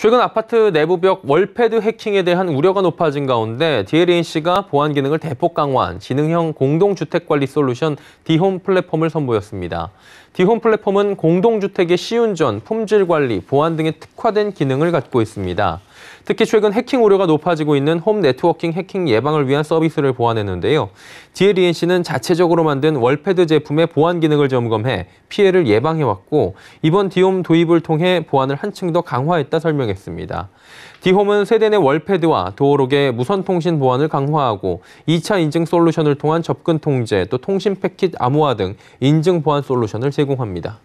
최근 아파트 내부벽 월패드 해킹에 대한 우려가 높아진 가운데 DLNC가 보안 기능을 대폭 강화한 지능형 공동주택관리 솔루션 디홈 플랫폼을 선보였습니다. 디홈 플랫폼은 공동주택의 시운전, 품질관리, 보안 등의 특화된 기능을 갖고 있습니다. 특히 최근 해킹 우려가 높아지고 있는 홈 네트워킹 해킹 예방을 위한 서비스를 보완했는데요. DLENC는 자체적으로 만든 월패드 제품의 보안 기능을 점검해 피해를 예방해왔고 이번 디홈 도입을 통해 보안을 한층 더 강화했다 설명했습니다. 추진하습니다 디홈은 세대내 월패드와 도어록의 무선통신 보안을 강화하고 2차 인증 솔루션을 통한 접근 통제, 또 통신 패킷 암호화 등 인증 보안 솔루션을 제공합니다.